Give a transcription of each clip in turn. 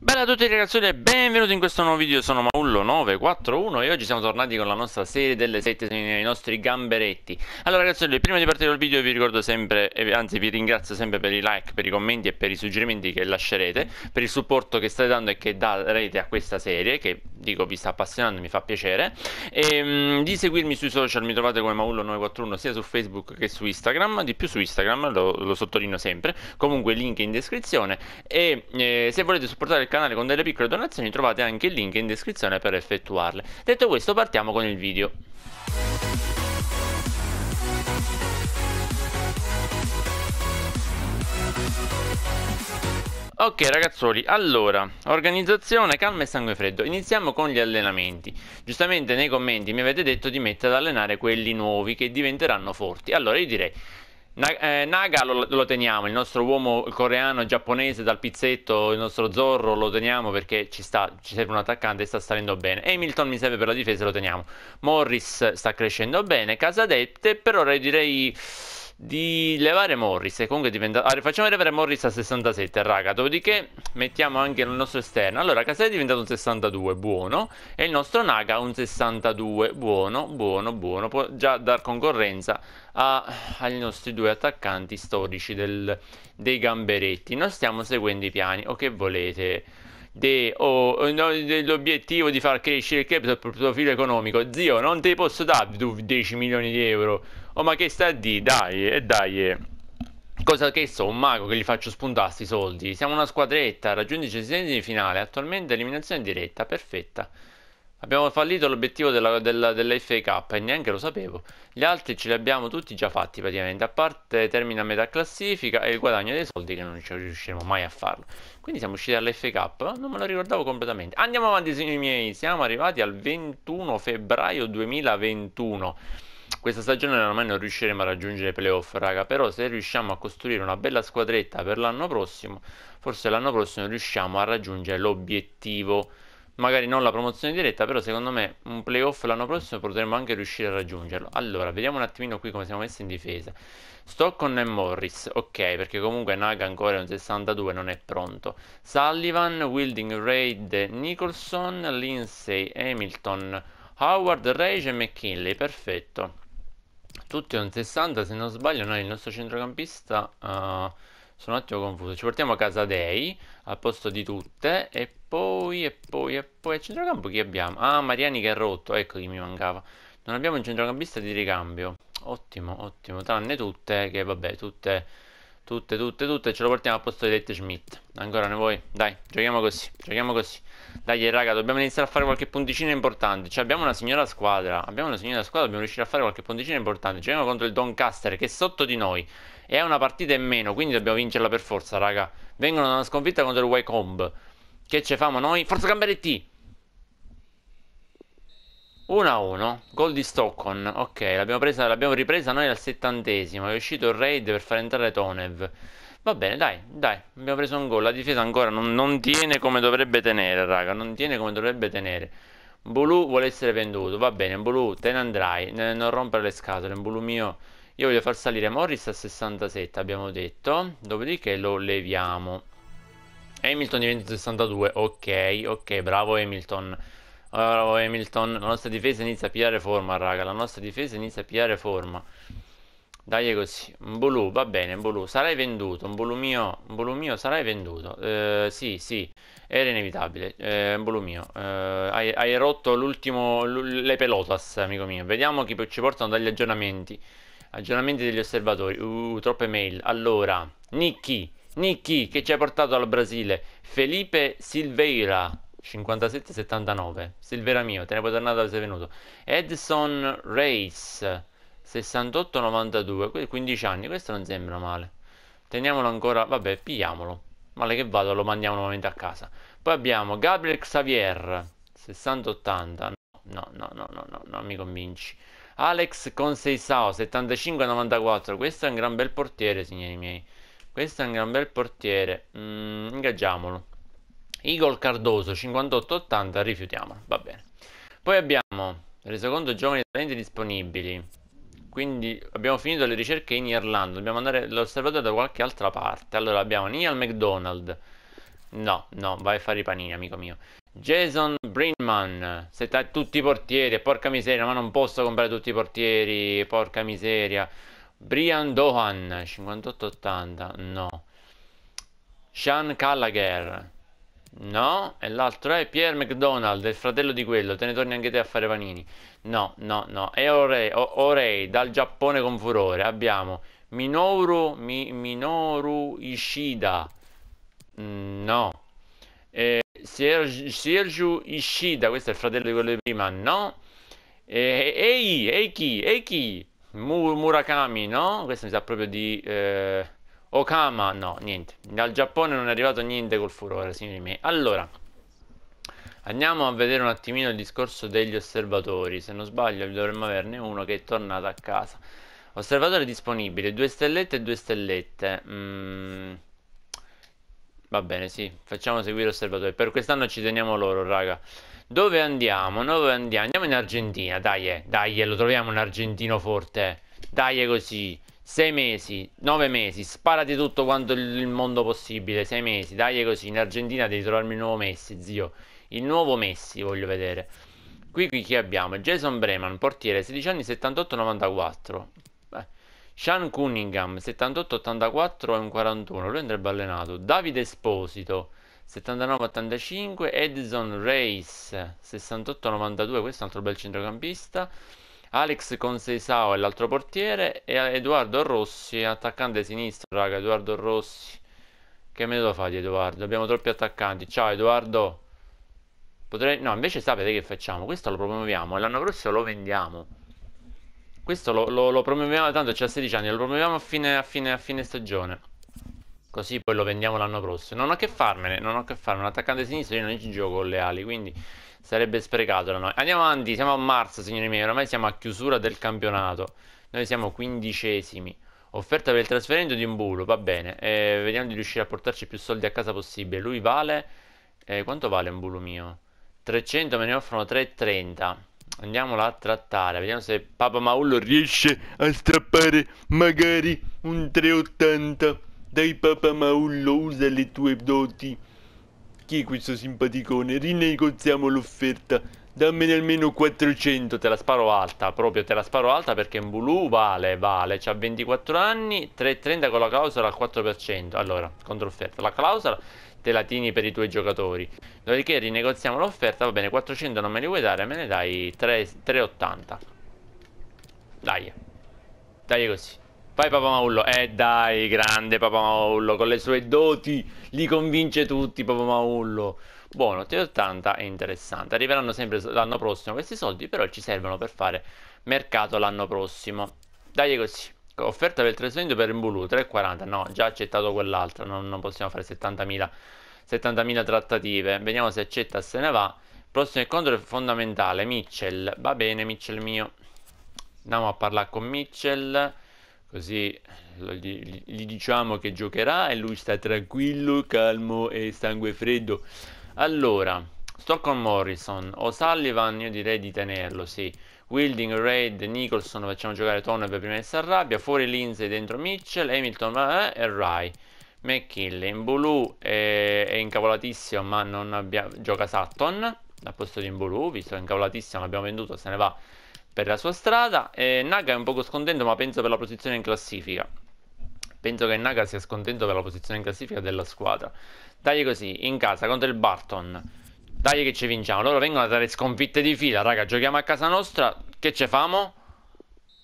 Bella a tutti ragazzi e benvenuti in questo nuovo video, sono Maullo941 e oggi siamo tornati con la nostra serie delle 7 nei nostri gamberetti Allora ragazzi, prima di partire dal video vi ricordo sempre, anzi vi ringrazio sempre per i like, per i commenti e per i suggerimenti che lascerete Per il supporto che state dando e che darete a questa serie, che dico vi sta appassionando, mi fa piacere e, ehm, mh, Di seguirmi sui social, mi trovate come Maullo941 sia su Facebook che su Instagram, di più su Instagram, lo, lo sottolineo sempre Comunque link in descrizione e eh, se volete supportare il al canale con delle piccole donazioni trovate anche il link in descrizione per effettuarle. Detto questo partiamo con il video. Ok ragazzuoli, allora, organizzazione, calma e sangue freddo, iniziamo con gli allenamenti. Giustamente nei commenti mi avete detto di mettere ad allenare quelli nuovi che diventeranno forti. Allora io direi, eh, Naga lo, lo, teniamo, il nostro uomo coreano, giapponese dal pizzetto, il nostro Zorro lo teniamo perché ci, sta, ci serve un attaccante e sta salendo bene. Hamilton mi serve per la difesa, lo teniamo. Morris sta crescendo bene, Casadette però direi di levare Morris e comunque diventa... Allora, facciamo arrivare Morris a 67, raga, dopodiché mettiamo anche il nostro esterno. Allora, Casella è diventato un 62, buono, e il nostro Naga un 62, buono, buono, buono. Può già dar concorrenza a... ai nostri due attaccanti storici del... dei gamberetti. Non stiamo seguendo i piani, o che volete... oh, no, l'obiettivo di far crescere il credito profilo economico. Zio, non te posso dare 10 milioni di euro Oh ma che sta di? Dai, e dai Cosa che so, un mago che gli faccio spuntare sti soldi Siamo una squadretta, raggiungi i centesimi di finale Attualmente eliminazione diretta, perfetta Abbiamo fallito l'obiettivo della, della, della FK e neanche lo sapevo. Gli altri ce li abbiamo tutti già fatti praticamente, a parte termina metà classifica e il guadagno dei soldi che non ci riusciremo mai a farlo. Quindi siamo usciti dall'FK, non me lo ricordavo completamente. Andiamo avanti signori miei, siamo arrivati al 21 febbraio 2021 questa stagione ormai non riusciremo a raggiungere i playoff, raga, però se riusciamo a costruire una bella squadretta per l'anno prossimo, forse l'anno prossimo riusciamo a raggiungere l'obiettivo, magari non la promozione diretta, però secondo me un playoff l'anno prossimo potremmo anche riuscire a raggiungerlo. Allora, vediamo un attimino qui come siamo messi in difesa. Stockton e Morris, ok, perché comunque Naga ancora è un 62, non è pronto. Sullivan, Wilding, Raid, Nicholson, Lindsay, Hamilton... Howard, Rage e McKinley, perfetto. Tutti un 60, se non sbaglio, noi il nostro centrocampista... Uh, sono un attimo confuso. Ci portiamo a casa dei al posto di tutte. E poi, e poi, e poi. A centrocampo chi abbiamo? Ah, Mariani che è rotto. Ecco chi mi mancava. Non abbiamo un centrocampista di ricambio. Ottimo, ottimo. Tranne tutte, che vabbè, tutte Tutte, tutte, tutte. Ce lo portiamo a posto di Dette Schmidt. Ancora ne vuoi? Dai, giochiamo così. Giochiamo così. Dai, raga, dobbiamo iniziare a fare qualche punticino importante. Cioè, abbiamo una signora squadra. Abbiamo una signora squadra. Dobbiamo riuscire a fare qualche punticino importante. Giochiamo contro il Doncaster, che è sotto di noi. E ha una partita in meno. Quindi dobbiamo vincerla per forza, raga. Vengono da una sconfitta contro il Wycombe. Che ce famo noi? Forza Gamberetti! 1-1, gol di Stockton, ok, l'abbiamo, presa, l'abbiamo, ripresa noi al settantesimo, è uscito il raid per far entrare Tonev. Va bene, dai, dai, abbiamo preso un gol, la difesa ancora non, non tiene come dovrebbe tenere, raga, non tiene come dovrebbe tenere. Bulu vuole essere venduto, va bene, Bulu, te ne andrai, ne, non rompere le scatole, Bulu mio, io voglio far salire Morris a 67, abbiamo detto, dopodiché lo leviamo. Hamilton diventa 62, ok, ok, bravo Hamilton. Allora oh, Hamilton, la nostra difesa inizia a pigliare forma, raga, la nostra difesa inizia a pigliare forma. Dai così, un Bulu, va bene, un Bulu, sarai venduto, un Bulu mio, un Bulu mio, sarai venduto. Eh, sì, sì, era inevitabile, eh, un Bulu mio. Eh, hai, hai, rotto l'ultimo, le pelotas, amico mio. Vediamo chi ci portano dagli aggiornamenti. Aggiornamenti degli osservatori. Uh, troppe mail. Allora, Nicky, Nicky che ci ha portato al Brasile. Felipe Silveira, 57-79. Silvera mio, te ne puoi tornare dove sei venuto. Edson Race 68-92, 15 anni, questo non sembra male. Teniamolo ancora, vabbè, pigliamolo. Male che vado, lo mandiamo nuovamente a casa. Poi abbiamo Gabriel Xavier 60-80. No, no, no, no, no, non mi convinci. Alex Conseisao 75-94. Questo è un gran bel portiere, signori miei. Questo è un gran bel portiere. Mm, ingaggiamolo. Igor Cardoso 5880 rifiutiamo, va bene. Poi abbiamo resoconto giovani talenti disponibili. Quindi abbiamo finito le ricerche in Irlanda, dobbiamo andare l'osservatore da qualche altra parte. Allora abbiamo Neil McDonald. No, no, vai a fare i panini, amico mio. Jason Brinman, se tutti i portieri, porca miseria, ma non posso comprare tutti i portieri, porca miseria. Brian Dohan, 5880, no. Sean Callagher, No, e l'altro è eh, Pierre McDonald, il fratello di quello, te ne torni anche te a fare panini. No, no, no, è Orei, Orei dal Giappone con furore. Abbiamo Minoru, Mi, Minoru Ishida. Mm, no. Eh, Sergio, Sergio Ishida, questo è il fratello di quello di prima, no. ehi, ehi, ehi Eiki. Murakami, no? Questo mi sa proprio di... Eh... Okama, no, niente. Dal Giappone non è arrivato niente col furore, signori miei. Allora, andiamo a vedere un attimino il discorso degli osservatori. Se non sbaglio dovremmo averne uno che è tornato a casa. Osservatore disponibile, due stellette e due stellette. Mm. Va bene, sì, facciamo seguire osservatore. Per quest'anno ci teniamo loro, raga. Dove andiamo? Dove andiamo? Andiamo in Argentina, dai, eh. dai, eh, lo troviamo un argentino forte. Eh. Dai, è eh, così. Sei mesi, nove mesi, sparati tutto quanto il mondo possibile. Sei mesi, dai così. In Argentina devi trovarmi il nuovo Messi, zio. Il nuovo Messi, voglio vedere. Qui, qui chi abbiamo? Jason Breman, portiere, 16 anni, 78-94. Sean Cunningham, 78-84 e un 41. Lui andrebbe allenato. Davide Esposito, 79-85. Edison Reis, 68-92. Questo è un altro bel centrocampista. Alex Conseisao è l'altro portiere e Edoardo Rossi, attaccante sinistro, raga, Edoardo Rossi. Che me lo fa di Edoardo? Abbiamo troppi attaccanti. Ciao Edoardo. Potrei... No, invece sapete che facciamo? Questo lo promuoviamo e l'anno prossimo lo vendiamo. Questo lo, lo, lo promuoviamo, tanto c'è 16 anni, lo promuoviamo a fine, a fine, a fine stagione. Così poi lo vendiamo l'anno prossimo. Non ho che farmene, non ho che farmene. Un attaccante sinistro io non ci gioco con le ali, quindi... Sarebbe sprecato da noi. Andiamo avanti, siamo a marzo, signori miei. Ormai siamo a chiusura del campionato. Noi siamo quindicesimi. Offerta per il trasferimento di un bulo, va bene. Eh, vediamo di riuscire a portarci più soldi a casa possibile. Lui vale... Eh, quanto vale un bulo mio? 300, me ne offrono 3,30. Andiamola a trattare. Vediamo se Papa Maullo riesce a strappare magari un 3,80. Dai Papa Maullo, usa le tue doti chi è questo simpaticone? Rinegoziamo l'offerta. Dammene almeno 400, te la sparo alta, proprio te la sparo alta perché in Mbulu vale, vale, c'ha 24 anni, 3,30 con la clausola al 4%. Allora, controfferta. La clausola te la tieni per i tuoi giocatori. Dopodiché rinegoziamo l'offerta, va bene, 400 non me li vuoi dare, me ne dai 3,80. Dai. Dai così. Poi Papa Maullo, eh dai, grande Papa Maullo, con le sue doti li convince tutti Papa Maullo. Buono, 380 è interessante. Arriveranno sempre l'anno prossimo questi soldi, però ci servono per fare mercato l'anno prossimo. Dai così. Offerta per il trasferimento per Mbulu, 340, no, già accettato quell'altra, non, non, possiamo fare 70.000 70 trattative. Vediamo se accetta se ne va. Prossimo incontro è fondamentale, Mitchell. Va bene, Mitchell mio. Andiamo a parlare con Mitchell così gli, gli, diciamo che giocherà e lui sta tranquillo, calmo e sangue freddo. Allora, Stockholm Morrison, O'Sullivan io direi di tenerlo, sì. Wilding, Raid, Nicholson facciamo giocare per prima che a rabbia. fuori Lindsay dentro Mitchell, Hamilton eh, e Rai. McKinley, Mbulu è, eh, è incavolatissimo ma non abbia, gioca Sutton al posto di in Mbulu, visto che è incavolatissimo l'abbiamo venduto, se ne va per la sua strada. E Naga è un poco scontento, ma penso per la posizione in classifica. Penso che Naga sia scontento per la posizione in classifica della squadra. Dai così, in casa contro il Barton. Dai che ci vinciamo. Loro vengono a dare sconfitte di fila, raga. Giochiamo a casa nostra. Che ci famo?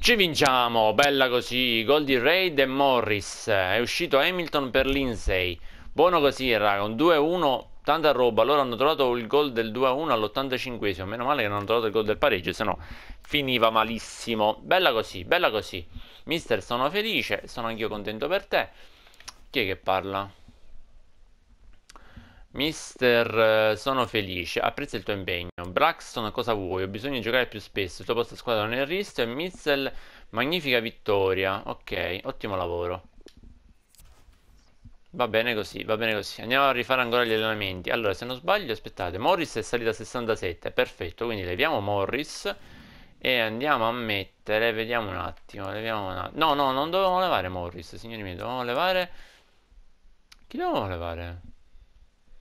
Ci vinciamo, bella così, gol di Raid e Morris, è uscito Hamilton per Lindsay, buono così raga, un 2-1 tanta roba. Loro hanno trovato il gol del 2-1 all'85esimo. Meno male che non hanno trovato il gol del pareggio, se no finiva malissimo. Bella così, bella così. Mister, sono felice, sono anch'io contento per te. Chi è che parla? Mister, eh, sono felice, apprezzo il tuo impegno. Braxton, cosa vuoi? Ho bisogno di giocare più spesso. Il tuo posto squadra non è il rischio. E Mitzel, magnifica vittoria. Ok, ottimo lavoro. Va bene così, va bene così. Andiamo a rifare ancora gli allenamenti. Allora, se non sbaglio, aspettate, Morris è salita a 67, perfetto. Quindi leviamo Morris e andiamo a mettere, vediamo un attimo, leviamo un attimo. No, no, non dovevamo levare Morris, signori miei, dovevamo levare... Chi dovevamo levare?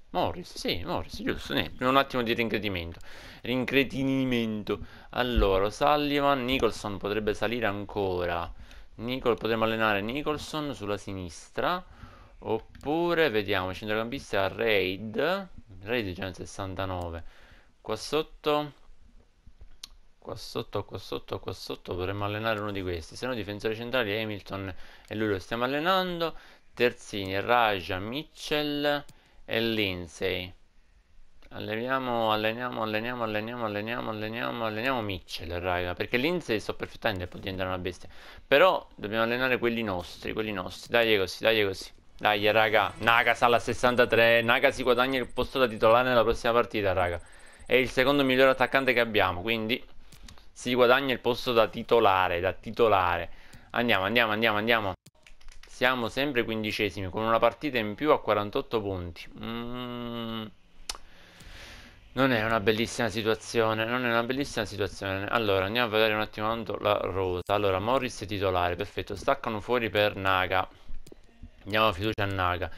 Morris, sì, Morris, giusto, niente, un attimo di rincretimento. Rincretinimento. Allora, Sullivan, Nicholson potrebbe salire ancora. Nicol, potremmo allenare Nicholson sulla sinistra. Oppure, vediamo, scendere l'ambizia raid. Raid già nel 69. Qua sotto. Qua sotto, qua sotto, qua sotto potremmo allenare uno di questi. Se no difensori centrali Hamilton e lui lo stiamo allenando. Terzini, Raja, Mitchell e Lindsay. Alleniamo, alleniamo, alleniamo, alleniamo, alleniamo, alleniamo, alleniamo Mitchell, raga, perché Lindsay so perfettamente può diventare una bestia. Però dobbiamo allenare quelli nostri, quelli nostri. Dai così, dai così. Dai, raga. Naga sale a 63. Naga si guadagna il posto da titolare nella prossima partita, raga. È il secondo migliore attaccante che abbiamo, quindi si guadagna il posto da titolare, da titolare. Andiamo, andiamo, andiamo, andiamo. Siamo sempre quindicesimi, con una partita in più a 48 punti. Mm. Non è una bellissima situazione, non è una bellissima situazione. Allora, andiamo a vedere un attimo la rosa. Allora, Morris è titolare, perfetto. Staccano fuori per Naga. Andiamo a fiducia a Naga.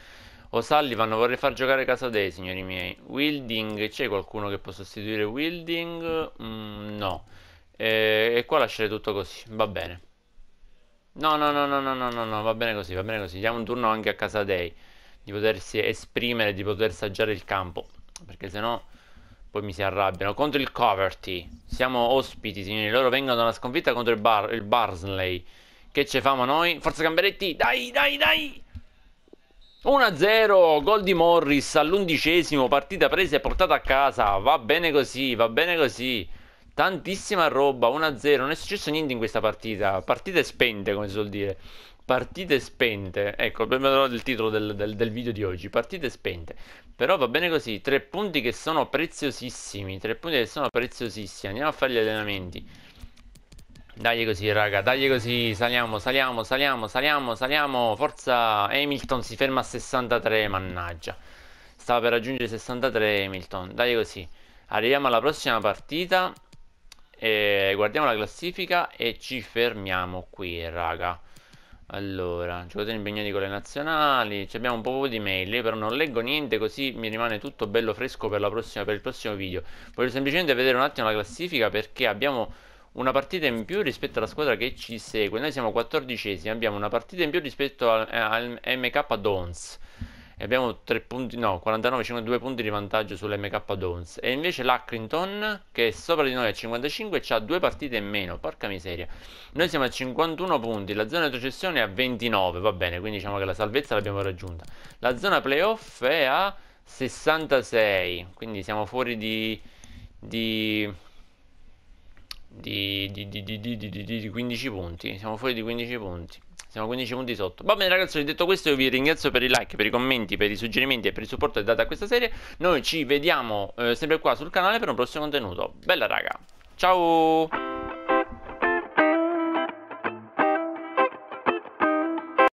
O oh, O'Sullivan vorrei far giocare Casadei, signori miei. Wilding, c'è qualcuno che può sostituire Wilding? Mm, no. E, e, qua lasciare tutto così, va bene. No, no, no, no, no, no, no, no, va bene così, va bene così. Diamo un turno anche a Casadei, di potersi esprimere, di poter assaggiare il campo, perché sennò poi mi si arrabbiano. Contro il Coverty, siamo ospiti, signori. Loro vengono da una sconfitta contro il, Bar il Barnsley. Che ce famo noi? Forza Gamberetti, dai, dai, dai! 1-0, gol di Morris all'undicesimo, partita presa e portata a casa, va bene così, va bene così. Tantissima roba, 1-0, non è successo niente in questa partita, partite spente come si suol dire. Partite spente, ecco, abbiamo il titolo del, del, del, video di oggi, partite spente. Però va bene così, tre punti che sono preziosissimi, tre punti che sono preziosissimi, andiamo a fare gli allenamenti. Dai così, raga, dai così. Saliamo, saliamo, saliamo, saliamo, saliamo. Forza, Hamilton si ferma a 63, mannaggia. Stava per raggiungere 63 Hamilton. Dai così. Arriviamo alla prossima partita. guardiamo la classifica e ci fermiamo qui, raga. Allora, giocatore impegnati con le nazionali. Ci abbiamo un po' di mail, io però non leggo niente così mi rimane tutto bello fresco per, prossima, per il prossimo video. Voglio semplicemente vedere un attimo la classifica perché abbiamo una partita in più rispetto alla squadra che ci segue. Noi siamo 14esimi, abbiamo una partita in più rispetto al, al MK Dons. E abbiamo 3 punti, no, 49, 52 punti di vantaggio sull'MK Dons. E invece l'Accrington, che è sopra di noi a 55, ha due partite in meno. Porca miseria. Noi siamo a 51 punti, la zona di retrocessione è a 29, va bene, quindi diciamo che la salvezza l'abbiamo raggiunta. La zona playoff è a 66, quindi siamo fuori di, di di, di, di, di, 15 punti. Siamo fuori di 15 punti. Siamo 15 punti sotto. Va bene, ragazzi. Detto questo, io vi ringrazio per i like, per i commenti, per i suggerimenti e per il supporto dato a questa serie. Noi ci vediamo eh, sempre qua sul canale per un prossimo contenuto. Bella, raga. Ciao.